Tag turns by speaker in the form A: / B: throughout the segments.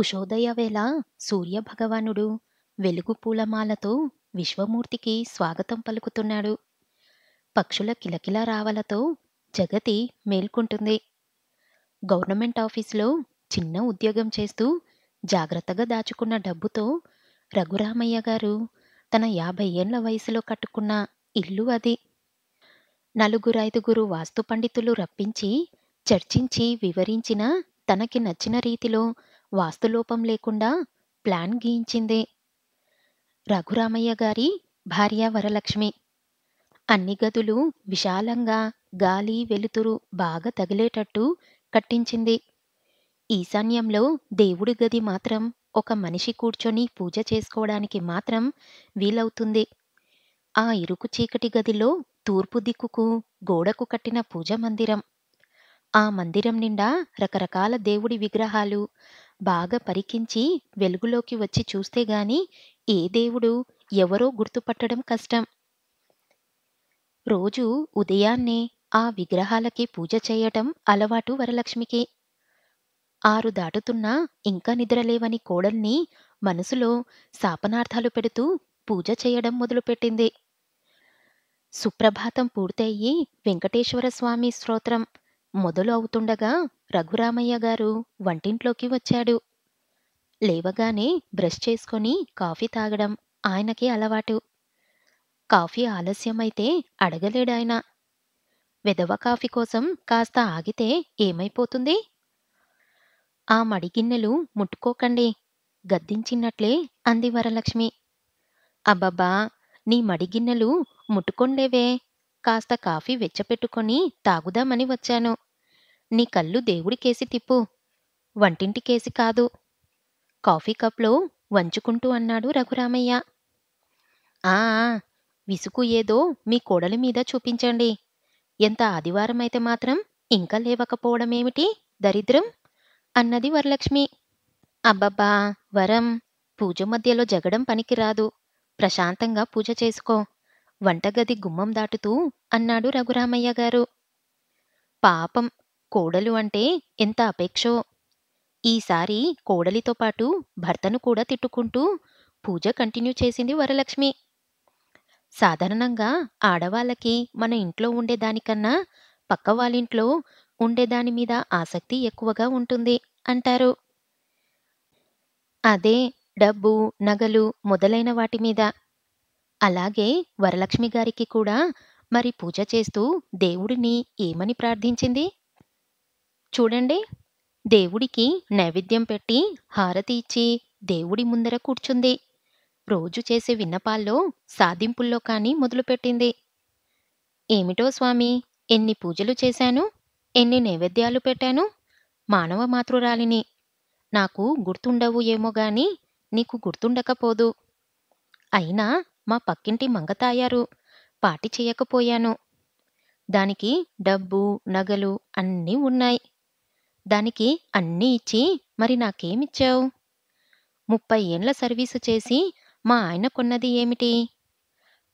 A: ఉషోదయ వేళ సూర్యభగవానుడు వెలుగు పూలమాలతో విశ్వమూర్తికి స్వాగతం పలుకుతున్నాడు పక్షుల కిలకిల రావలతో జగతి మేల్కొంటుంది గవర్నమెంట్ ఆఫీసులో చిన్న ఉద్యోగం చేస్తూ జాగ్రత్తగా దాచుకున్న డబ్బుతో రఘురామయ్య గారు తన యాభై ఏండ్ల వయసులో కట్టుకున్న ఇల్లు అది నలుగురు ఐదుగురు వాస్తు పండితులు రప్పించి చర్చించి వివరించిన తనకి నచ్చిన రీతిలో వాస్తులోపం లేకుండా ప్లాన్ గీయించిందే రఘురామయ్య గారి భార్య వరలక్ష్మి అన్ని గదులు విశాలంగా గాలి వెలుతురు బాగా తగిలేటట్టు కట్టించింది ఈశాన్యంలో దేవుడి గది మాత్రం ఒక మనిషి కూర్చొని పూజ చేసుకోవడానికి మాత్రం వీలవుతుంది ఆ ఇరుకు చీకటి గదిలో తూర్పు దిక్కుకు గోడకు కట్టిన పూజ మందిరం ఆ మందిరం నిండా రకరకాల దేవుడి విగ్రహాలు బాగా పరికించి వెలుగులోకి వచ్చి చూస్తే గాని ఏ దేవుడు ఎవరో గుర్తుపట్టడం కష్టం రోజు ఉదయాన్నే ఆ విగ్రహాలకి పూజ చేయటం అలవాటు వరలక్ష్మికి ఆరు దాటుతున్నా ఇంకా నిద్రలేవని కోడల్ని మనసులో శాపనార్థాలు పెడుతూ పూజ చేయడం మొదలుపెట్టింది సుప్రభాతం పూర్తయ్యి వెంకటేశ్వర స్వామి స్తోత్రం మొదలు అవుతుండగా రఘురామయ్య గారు వంటింట్లోకి వచ్చాడు లేవగానే బ్రష్ చేసుకొని కాఫీ తాగడం ఆయనకి అలవాటు కాఫీ ఆలస్యమైతే అడగలేడాయన వెదవ కాఫీ కోసం కాస్త ఆగితే ఏమైపోతుంది ఆ మడిగిన్నెలు ముట్టుకోకండి గద్దించినట్లే అంది వరలక్ష్మి అబ్బబ్బా నీ మడిగిన్నెలు ముట్టుకొండేవే కాస్త కాఫీ వెచ్చపెట్టుకొని తాగుదామని వచ్చాను నీ కళ్ళు దేవుడికేసి తిప్పు వంటింటికేసి కాదు కాఫీ కప్లో వంచుకుంటూ అన్నాడు రఘురామయ్య ఆ విసుకు ఏదో మీ కోడలి మీద చూపించండి ఎంత ఆదివారం అయితే మాత్రం ఇంకా లేవకపోవడమేమిటి దరిద్రం అన్నది వరలక్ష్మి అబ్బబ్బా వరం పూజ మధ్యలో జగడం పనికిరాదు ప్రశాంతంగా పూజ చేసుకో వంటగది గుమ్మం దాటుతూ అన్నాడు రఘురామయ్య గారు పాపం కోడలు అంటే ఎంత అపేక్షో ఈసారి కోడలితో పాటు భర్తను కూడా తిట్టుకుంటూ పూజ కంటిన్యూ చేసింది వరలక్ష్మి సాధారణంగా ఆడవాళ్ళకి మన ఇంట్లో ఉండేదానికన్నా పక్క వాళ్ళింట్లో ఉండేదాని మీద ఆసక్తి ఎక్కువగా ఉంటుంది అంటారు అదే డబ్బు నగలు మొదలైన వాటి మీద అలాగే వరలక్ష్మి గారికి కూడా మరి పూజ చేస్తూ దేవుడిని ఏమని ప్రార్థించింది చూడండి దేవుడికి నైవేద్యం పెట్టి హారతి ఇచ్చి దేవుడి ముందర కూర్చుంది రోజు చేసే విన్నపాల్లో సాధింపుల్లో కానీ మొదలుపెట్టింది ఏమిటో స్వామి ఎన్ని పూజలు చేశాను ఎన్ని నైవేద్యాలు పెట్టాను మానవ మాతృరాలిని నాకు గుర్తుండవు ఏమో గాని నీకు గుర్తుండకపోదు అయినా మా పక్కింటి మంగతాయారు పాటి చేయకపోయాను దానికి డబ్బు నగలు అన్నీ ఉన్నాయి దానికి అన్నీ ఇచ్చి మరి నాకేమిచ్చావు ముప్పై ఏండ్ల సర్వీసు చేసి మా ఆయన కొన్నది ఏమిటి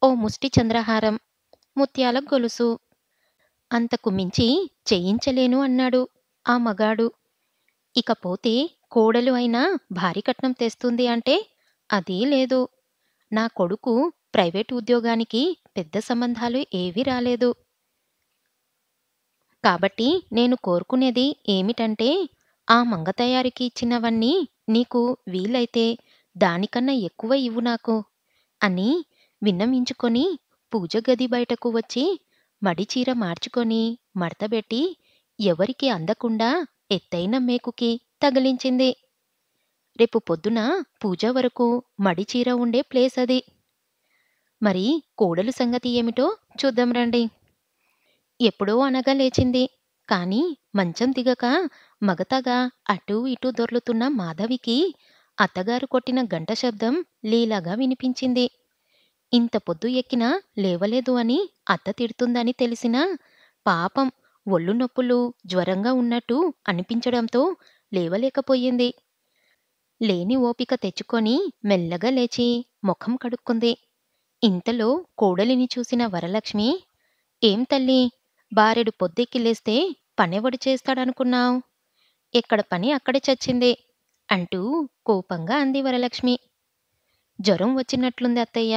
A: ఓ ముష్టి చంద్రహారం ముత్యాల గొలుసు అంతకు మించి చేయించలేను అన్నాడు ఆ మగాడు ఇకపోతే కోడలు అయినా భారీ కట్నం తెస్తుంది అంటే అదీ లేదు నా కొడుకు ప్రైవేట్ ఉద్యోగానికి పెద్ద సంబంధాలు ఏవీ రాలేదు కాబట్టి నేను కోరుకునేది ఏమిటంటే ఆ మంగ తయారీకి ఇచ్చినవన్నీ నీకు వీలైతే దానికన్నా ఎక్కువ ఇవ్వు నాకు అని విన్నమించుకొని పూజ గది బయటకు వచ్చి మడిచీర మార్చుకొని మడతబెట్టి ఎవరికి అందకుండా ఎత్తైన మేకుకి తగిలించింది రేపు పొద్దున పూజ వరకు మడిచీర ఉండే ప్లేస్ అది మరి కోడలు సంగతి ఏమిటో చూద్దాం రండి ఎప్పుడో అనగా లేచింది కానీ మంచం దిగక మగతగా అటూ ఇటూ దొర్లుతున్న మాధవికి అత్తగారు కొట్టిన గంట శబ్దం లీలాగా వినిపించింది ఇంత పొద్దు ఎక్కినా లేవలేదు అని అత్త తిడుతుందని తెలిసినా పాపం ఒళ్ళు నొప్పులు జ్వరంగా ఉన్నట్టు అనిపించడంతో లేవలేకపోయింది లేని ఓపిక తెచ్చుకొని మెల్లగా లేచి ముఖం కడుక్కుంది ఇంతలో కోడలిని చూసిన వరలక్ష్మి ఏం తల్లి బారెడు పొద్దెక్కి లేస్తే పనెవడు చేస్తాడనుకున్నావు ఎక్కడ పని అక్కడే చచ్చింది అంటూ కోపంగా అంది వరలక్ష్మి జ్వరం వచ్చినట్లుంది అత్తయ్య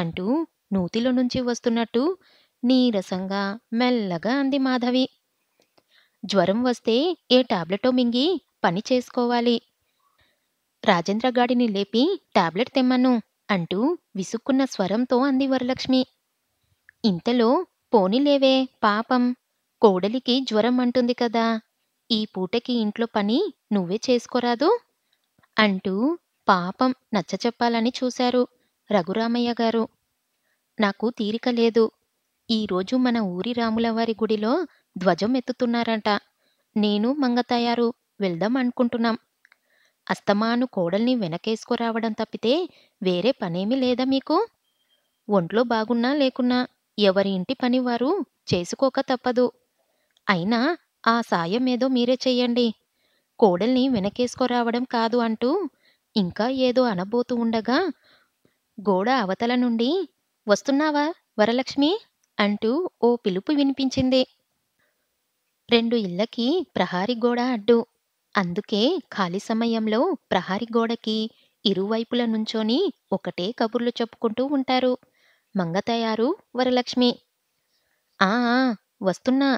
A: అంటూ నూతిలో నుంచి వస్తున్నట్టు నీరసంగా మెల్లగా అంది మాధవి జ్వరం వస్తే ఏ టాబ్లెటో మింగి పని చేసుకోవాలి రాజేంద్ర గాడిని లేపి టాబ్లెట్ తెమ్మను అంటూ విసుక్కున్న స్వరంతో అంది వరలక్ష్మి ఇంతలో పోనీలేవే పాపం కోడలికి జ్వరం అంటుంది కదా ఈ పూటకి ఇంట్లో పని నువ్వే చేసుకోరాదు అంటూ పాపం నచ్చ చెప్పాలని చూశారు రఘురామయ్య గారు నాకు తీరిక లేదు ఈరోజు మన ఊరి రాములవారి గుడిలో ధ్వజం ఎత్తుతున్నారంట నేను మంగతయారు వెళ్దాం అనుకుంటున్నాం అస్తమాను కోడల్ని వెనకేసుకురావడం తప్పితే వేరే పనేమీ లేదా మీకు ఒంట్లో బాగున్నా లేకున్నా ఎవరి ఇంటి పనివారు చేసుకోక తప్పదు అయినా ఆ సాయం ఏదో మీరే చెయ్యండి కోడల్ని వెనకేసుకురావడం కాదు అంటూ ఇంకా ఏదో అనబోతూ ఉండగా గోడ అవతల నుండి వస్తున్నావా వరలక్ష్మి అంటూ ఓ పిలుపు వినిపించింది రెండు ఇళ్ళకి ప్రహారీ గోడ అడ్డు అందుకే ఖాళీ సమయంలో ప్రహరి గోడకి ఇరువైపుల నుంచోని ఒకటే కబుర్లు చెప్పుకుంటూ ఉంటారు మంగతయారు వరలక్ష్మి ఆ వస్తున్నా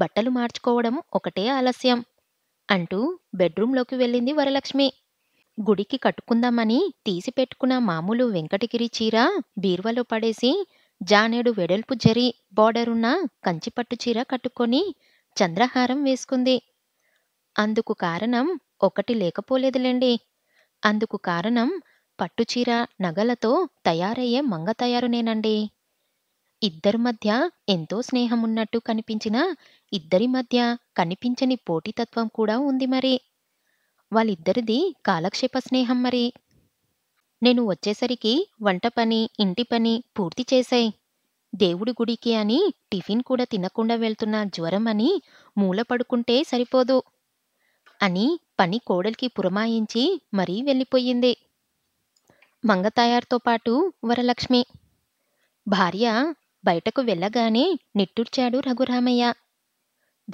A: బట్టలు మార్చుకోవడం ఒకటే ఆలస్యం అంటూ బెడ్రూంలోకి వెళ్ళింది వరలక్ష్మి గుడికి కట్టుకుందామని తీసిపెట్టుకున్న మామూలు వెంకటగిరి చీర బీర్వలో పడేసి జానేడు వెడల్పు జరి బార్డరున్న కంచిపట్టు చీర కట్టుకొని చంద్రహారం వేసుకుంది అందుకు కారణం ఒకటి లేకపోలేదులేండి అందుకు కారణం పట్టుచీర నగలతో తయారయ్యే మంగ తయారునేనండి ఇద్దరి మధ్య ఎంతో స్నేహం ఉన్నట్టు కనిపించినా ఇద్దరి మధ్య కనిపించని పోటీతత్వం కూడా ఉంది మరి వాళ్ళిద్దరిది కాలక్షేప స్నేహం మరి నేను వచ్చేసరికి వంట పని ఇంటి పని పూర్తి చేశాయి దేవుడి గుడికి అని టిఫిన్ కూడా తినకుండా వెళ్తున్న జ్వరం అని మూల పడుకుంటే సరిపోదు అని పని కోడలికి పురమాయించి మరీ వెళ్ళిపోయింది మంగతాయార్తో పాటు వరలక్ష్మి భార్య బయటకు వెళ్ళగానే నిట్టూర్చాడు రఘురామయ్య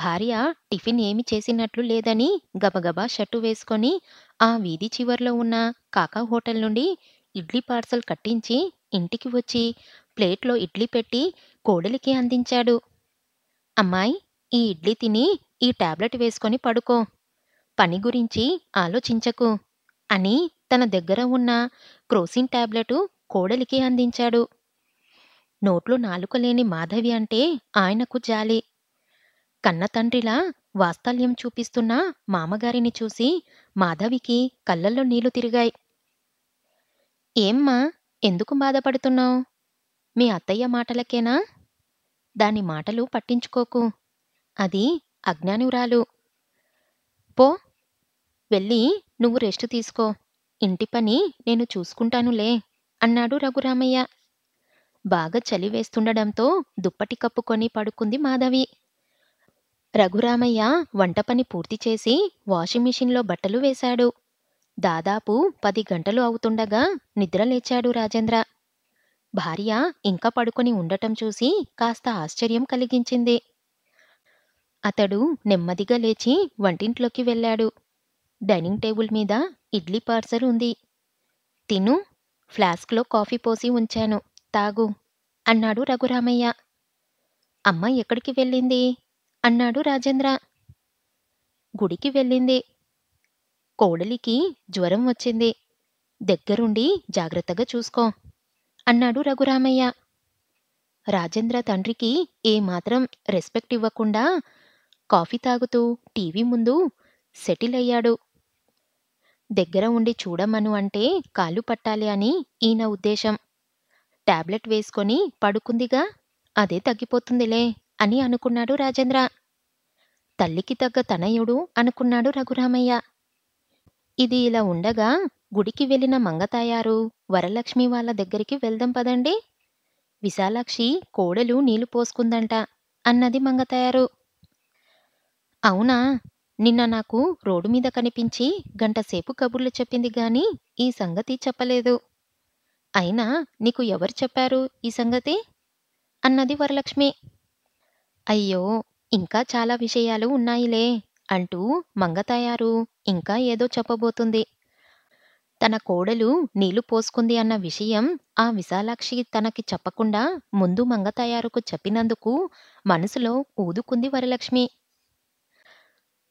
A: భార్య టిఫిన్ ఏమి చేసినట్లు లేదని గబగబా షట్టు వేసుకొని ఆ వీధి చివర్లో ఉన్న కాకా హోటల్ నుండి ఇడ్లీ పార్సల్ కట్టించి ఇంటికి వచ్చి ప్లేట్లో ఇడ్లీ పెట్టి కోడలికి అందించాడు అమ్మాయి ఈ ఇడ్లీ తిని ఈ టాబ్లెట్ వేసుకొని పడుకో పని గురించి ఆలోచించకు అని తన దగ్గర ఉన్న క్రోసిన్ ట్యాబ్లెటు కోడలికి అందించాడు నోట్లో నాలుక లేని మాధవి అంటే ఆయనకు జాలి కన్న వాస్తల్యం చూపిస్తున్న మామగారిని చూసి మాధవికి కళ్ళల్లో నీళ్లు తిరిగాయి ఏమ్మా ఎందుకు బాధపడుతున్నావు మీ అత్తయ్య మాటలకేనా దాని మాటలు పట్టించుకోకు అది అజ్ఞానురాలు పో వెళ్ళి నువ్వు రెస్ట్ తీసుకో ఇంటి పని నేను చూసుకుంటానులే అన్నాడు రఘురామయ్య బాగా చలి వేస్తుండడంతో దుప్పటి కప్పుకొని పడుకుంది మాధవి రఘురామయ్య వంట పని పూర్తి చేసి వాషింగ్ మిషన్లో బట్టలు వేశాడు దాదాపు పది గంటలు అవుతుండగా నిద్రలేచాడు రాజేంద్ర భార్య ఇంకా పడుకొని ఉండటం చూసి కాస్త ఆశ్చర్యం కలిగించింది అతడు నెమ్మదిగా లేచి వంటింట్లోకి వెళ్ళాడు డైనింగ్ టేబుల్ మీద ఇడ్లీ పార్సల్ ఉంది తిను ఫ్లాస్క్లో కాఫీ పోసి ఉంచాను తాగు అన్నాడు రఘురామయ్య అమ్మ ఎక్కడికి వెళ్ళింది అన్నాడు రాజేంద్ర గుడికి వెళ్ళింది కోడలికి జ్వరం వచ్చింది దగ్గరుండి జాగ్రత్తగా చూసుకో అన్నాడు రఘురామయ్య రాజేంద్ర తండ్రికి ఏమాత్రం రెస్పెక్ట్ ఇవ్వకుండా కాఫీ తాగుతూ టీవీ ముందు సెటిల్ అయ్యాడు దగ్గర ఉండి చూడమను అంటే కాలు పట్టాలి అని ఈయన ఉద్దేశం టాబ్లెట్ వేసుకొని పడుకుందిగా అదే తగ్గిపోతుందిలే అని అనుకున్నాడు రాజేంద్ర తల్లికి తగ్గ తనయుడు అనుకున్నాడు రఘురామయ్య ఇది ఇలా ఉండగా గుడికి వెళ్ళిన మంగతాయారు వరలక్ష్మి వాళ్ళ దగ్గరికి వెళ్దాం పదండి విశాలాక్షి కోడలు నీళ్లు పోసుకుందంట అన్నది మంగతాయారు అవునా నిన్న నాకు రోడ్డు మీద కనిపించి గంటసేపు కబుర్లు చెప్పింది గాని ఈ సంగతి చెప్పలేదు అయినా నీకు ఎవరు చెప్పారు ఈ సంగతి అన్నది వరలక్ష్మి అయ్యో ఇంకా చాలా విషయాలు ఉన్నాయిలే అంటూ మంగతాయారు ఇంకా ఏదో చెప్పబోతుంది తన కోడలు నీళ్లు పోసుకుంది అన్న విషయం ఆ విశాలాక్షి తనకి చెప్పకుండా ముందు మంగతాయారుకు చెప్పినందుకు మనసులో ఊదుకుంది వరలక్ష్మి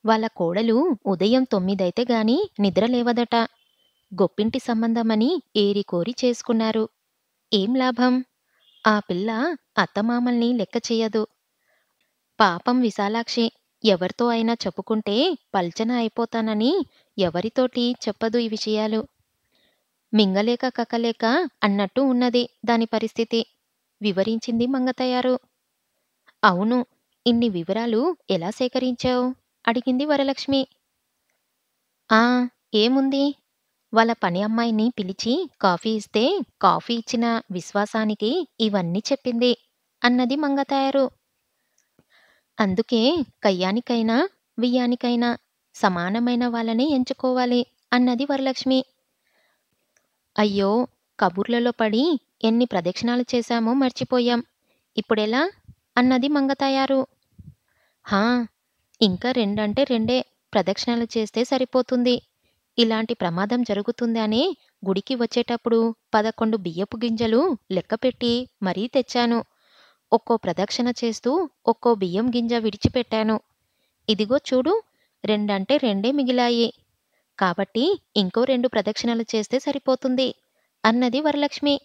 A: వాళ్ళ కోడలు ఉదయం తొమ్మిదైతే గాని నిద్రలేవదట గొప్పింటి సంబంధమని ఏరికోరి చేసుకున్నారు ఏం లాభం ఆ పిల్ల అత్తమామల్ని లెక్క చెయ్యదు పాపం విశాలాక్షి ఎవరితో అయినా చెప్పుకుంటే పల్చన అయిపోతానని ఎవరితోటి చెప్పదు ఈ విషయాలు మింగలేక కక్కలేక అన్నట్టు ఉన్నది దాని పరిస్థితి వివరించింది మంగతయారు అవును ఇన్ని వివరాలు ఎలా సేకరించావు అడిగింది వరలక్ష్మి ఆ ఏముంది వాళ్ళ పని అమ్మాయిని పిలిచి కాఫీ ఇస్తే కాఫీ ఇచ్చిన విశ్వాసానికి ఇవన్నీ చెప్పింది అన్నది మంగతాయారు అందుకే కయ్యానికైనా వియ్యానికైనా సమానమైన వాళ్ళని ఎంచుకోవాలి అన్నది వరలక్ష్మి అయ్యో కబుర్లలో పడి ఎన్ని ప్రదక్షిణాలు చేశామో మర్చిపోయాం ఇప్పుడెలా అన్నది మంగతాయారు హా ఇంకా రెండంటే రెండే ప్రదక్షిణలు చేస్తే సరిపోతుంది ఇలాంటి ప్రమాదం జరుగుతుందని గుడికి వచ్చేటప్పుడు పదకొండు బియ్యపు గింజలు లెక్కపెట్టి మరీ తెచ్చాను ఒక్కో ప్రదక్షిణ చేస్తూ ఒక్కో బియ్యం గింజ విడిచిపెట్టాను ఇదిగో చూడు రెండంటే రెండే మిగిలాయి కాబట్టి ఇంకో రెండు ప్రదక్షిణలు చేస్తే సరిపోతుంది అన్నది వరలక్ష్మి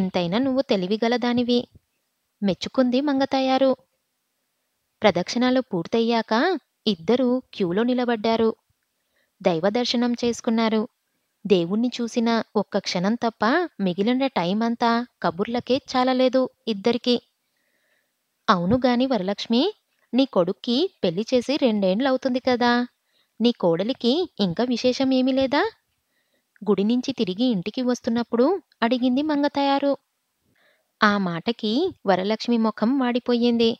A: ఎంతైనా నువ్వు తెలివిగలదానివి మెచ్చుకుంది మంగతయారు ప్రదక్షిణాలు పూర్తయ్యాక ఇద్దరూ క్యూలో నిలబడ్డారు దైవదర్శనం చేసుకున్నారు దేవుణ్ణి చూసిన ఒక్క క్షణం తప్ప మిగిలిన టైం అంతా కబుర్లకే చాలలేదు అవును అవునుగాని వరలక్ష్మి నీ కొడుక్కి పెళ్లి చేసి రెండేండ్లవుతుంది కదా నీ కోడలికి ఇంకా విశేషం ఏమీ లేదా గుడి నుంచి తిరిగి ఇంటికి వస్తున్నప్పుడు అడిగింది మంగతయారు ఆ మాటకి వరలక్ష్మి ముఖం వాడిపోయింది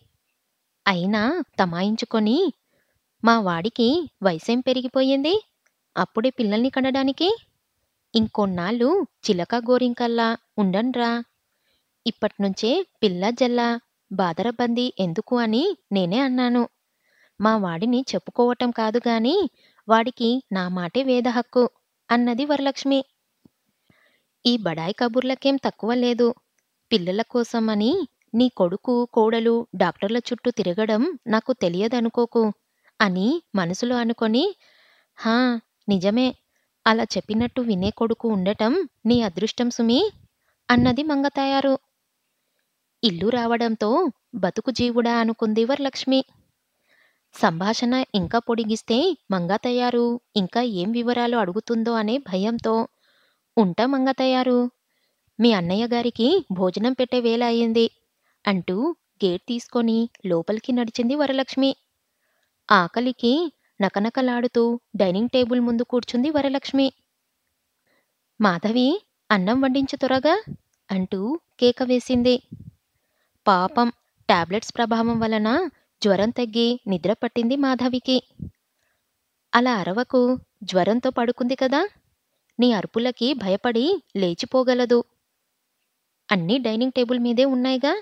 A: అయినా తమాయించుకొని మా వాడికి వయసేం పెరిగిపోయింది అప్పుడే పిల్లల్ని కనడానికి ఇంకొన్నాళ్ళు చిలక గోరింకల్లా ఉండన్రా ఇప్పట్నుంచే పిల్ల జల్లా బాదరబంది ఎందుకు అని నేనే అన్నాను మా వాడిని చెప్పుకోవటం కాదు వాడికి నా మాటే వేద హక్కు అన్నది వరలక్ష్మి ఈ బడాయి కబుర్లకేం తక్కువ లేదు పిల్లల కోసమని నీ కొడుకు కోడలు డాక్టర్ల చుట్టూ తిరగడం నాకు తెలియదనుకోకు అని మనసులో అనుకొని హా నిజమే అలా చెప్పినట్టు వినే కొడుకు ఉండటం నీ అదృష్టం సుమి అన్నది మంగతాయారు ఇల్లు రావడంతో బతుకు జీవుడా అనుకుంది వరలక్ష్మి సంభాషణ ఇంకా పొడిగిస్తే మంగతయ్యారు ఇంకా ఏం వివరాలు అడుగుతుందో అనే భయంతో ఉంటా మంగతయ్యారు మీ అన్నయ్య గారికి భోజనం పెట్టే వేల అయింది అంటూ గేట్ తీసుకొని లోపలికి నడిచింది వరలక్ష్మి ఆకలికి నకనకలాడుతూ డైనింగ్ టేబుల్ ముందు కూర్చుంది వరలక్ష్మి మాధవి అన్నం వండించు త్వరగా అంటూ కేక వేసింది పాపం టాబ్లెట్స్ ప్రభావం వలన జ్వరం తగ్గి నిద్ర పట్టింది మాధవికి అలా అరవకు జ్వరంతో పడుకుంది కదా నీ అరుపులకి భయపడి లేచిపోగలదు అన్నీ డైనింగ్ టేబుల్ మీదే ఉన్నాయిగా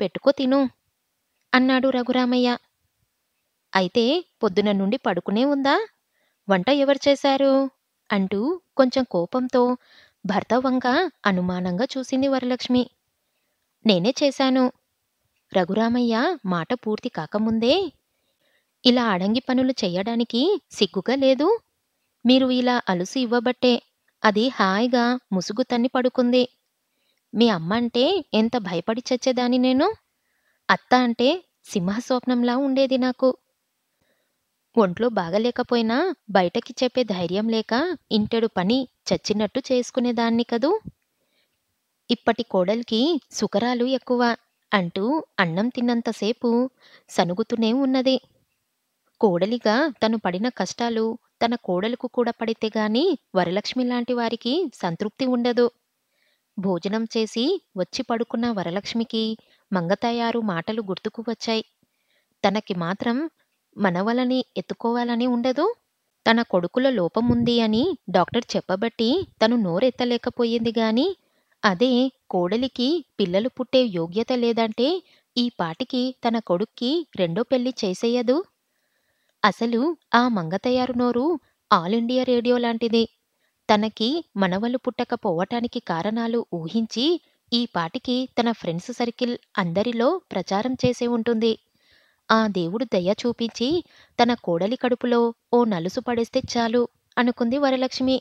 A: పెట్టుకో తిను అన్నాడు రఘురామయ్య అయితే పొద్దున నుండి పడుకునే ఉందా వంట ఎవరు చేశారు అంటూ కొంచెం కోపంతో భర్త వంక అనుమానంగా చూసింది వరలక్ష్మి నేనే చేశాను రఘురామయ్య మాట పూర్తి కాకముందే ఇలా అడంగి పనులు చేయడానికి సిగ్గుగా లేదు మీరు ఇలా అలుసు ఇవ్వబట్టే అది హాయిగా ముసుగు తన్ని పడుకుంది మీ అమ్మ అంటే ఎంత భయపడి చచ్చేదాన్ని నేను అత్త అంటే సింహస్వప్నంలా ఉండేది నాకు ఒంట్లో బాగలేకపోయినా బయటకి చెప్పే ధైర్యం లేక ఇంటెడు పని చచ్చినట్టు చేసుకునేదాన్ని కదూ ఇప్పటి కోడలికి సుకరాలు ఎక్కువ అంటూ అన్నం తిన్నంతసేపు సనుగుతూనే ఉన్నది కోడలిగా తను పడిన కష్టాలు తన కోడలకు కూడా పడితే గాని వరలక్ష్మి లాంటి వారికి సంతృప్తి ఉండదు భోజనం చేసి వచ్చి పడుకున్న వరలక్ష్మికి మంగతయారు మాటలు గుర్తుకు వచ్చాయి తనకి మాత్రం మనవలని ఎత్తుకోవాలని ఉండదు తన కొడుకుల లోపముంది అని డాక్టర్ చెప్పబట్టి తను నోరెత్తలేకపోయింది గాని అదే కోడలికి పిల్లలు పుట్టే యోగ్యత లేదంటే ఈ పాటికి తన కొడుక్కి రెండో పెళ్లి చేసేయదు అసలు ఆ మంగతయారు నోరు ఆల్ ఇండియా రేడియో లాంటిది తనకి మనవలు పుట్టకపోవటానికి కారణాలు ఊహించి ఈ పాటికి తన ఫ్రెండ్స్ సర్కిల్ అందరిలో ప్రచారం చేసే ఉంటుంది ఆ దేవుడు దయ చూపించి తన కోడలి కడుపులో ఓ నలుసు పడేస్తే చాలు అనుకుంది వరలక్ష్మి